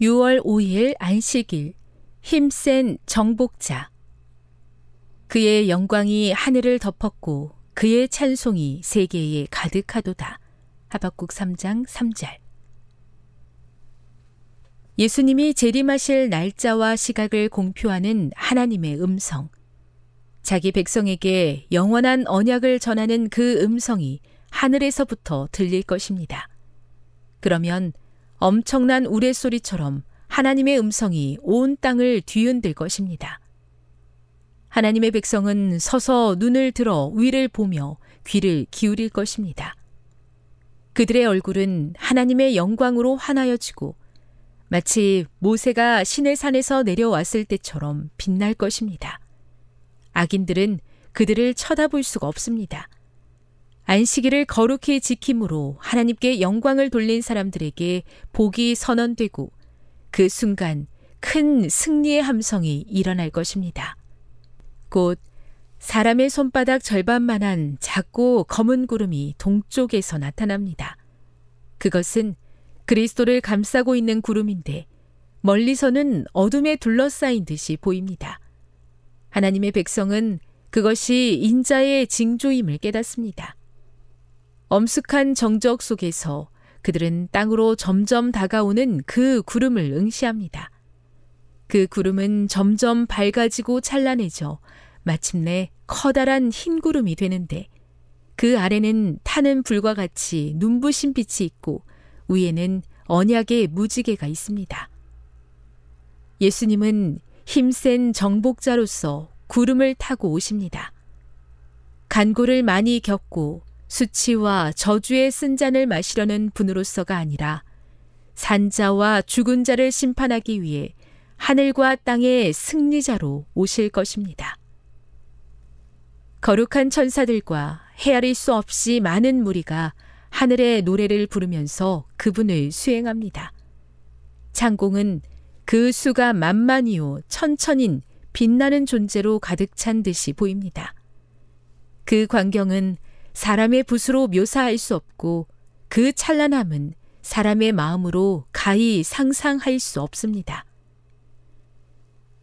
6월 5일 안식일 힘센 정복자 그의 영광이 하늘을 덮었고 그의 찬송이 세계에 가득하도다. 하박국 3장 3절 예수님이 재림하실 날짜와 시각을 공표하는 하나님의 음성. 자기 백성에게 영원한 언약을 전하는 그 음성이 하늘에서부터 들릴 것입니다. 그러면 엄청난 우레소리처럼 하나님의 음성이 온 땅을 뒤흔들 것입니다. 하나님의 백성은 서서 눈을 들어 위를 보며 귀를 기울일 것입니다. 그들의 얼굴은 하나님의 영광으로 환하여지고 마치 모세가 신의 산에서 내려왔을 때처럼 빛날 것입니다. 악인들은 그들을 쳐다볼 수가 없습니다. 안식일을 거룩히 지킴으로 하나님께 영광을 돌린 사람들에게 복이 선언되고 그 순간 큰 승리의 함성이 일어날 것입니다. 곧 사람의 손바닥 절반만한 작고 검은 구름이 동쪽에서 나타납니다. 그것은 그리스도를 감싸고 있는 구름인데 멀리서는 어둠에 둘러싸인 듯이 보입니다. 하나님의 백성은 그것이 인자의 징조임을 깨닫습니다. 엄숙한 정적 속에서 그들은 땅으로 점점 다가오는 그 구름을 응시합니다. 그 구름은 점점 밝아지고 찬란해져 마침내 커다란 흰 구름이 되는데 그 아래는 타는 불과 같이 눈부신 빛이 있고 위에는 언약의 무지개가 있습니다. 예수님은 힘센 정복자로서 구름을 타고 오십니다. 간고를 많이 겪고 수치와 저주의 쓴 잔을 마시려는 분으로서가 아니라 산자와 죽은 자를 심판하기 위해 하늘과 땅의 승리자로 오실 것입니다. 거룩한 천사들과 헤아릴 수 없이 많은 무리가 하늘의 노래를 부르면서 그분을 수행합니다. 창공은 그 수가 만만이요 천천인 빛나는 존재로 가득 찬 듯이 보입니다. 그 광경은 사람의 붓으로 묘사할 수 없고 그 찬란함은 사람의 마음으로 가히 상상할 수 없습니다.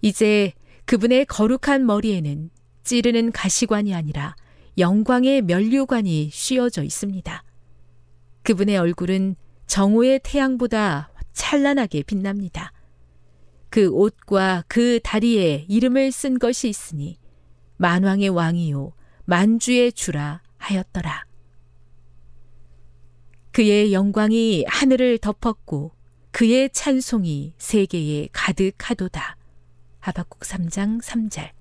이제 그분의 거룩한 머리에는 찌르는 가시관이 아니라 영광의 면류관이 씌어져 있습니다. 그분의 얼굴은 정오의 태양보다 찬란하게 빛납니다. 그 옷과 그 다리에 이름을 쓴 것이 있으니 만왕의 왕이요 만주의 주라 하였더라. 그의 영광이 하늘을 덮었고 그의 찬송이 세계에 가득하도다. 하박국 3장 3절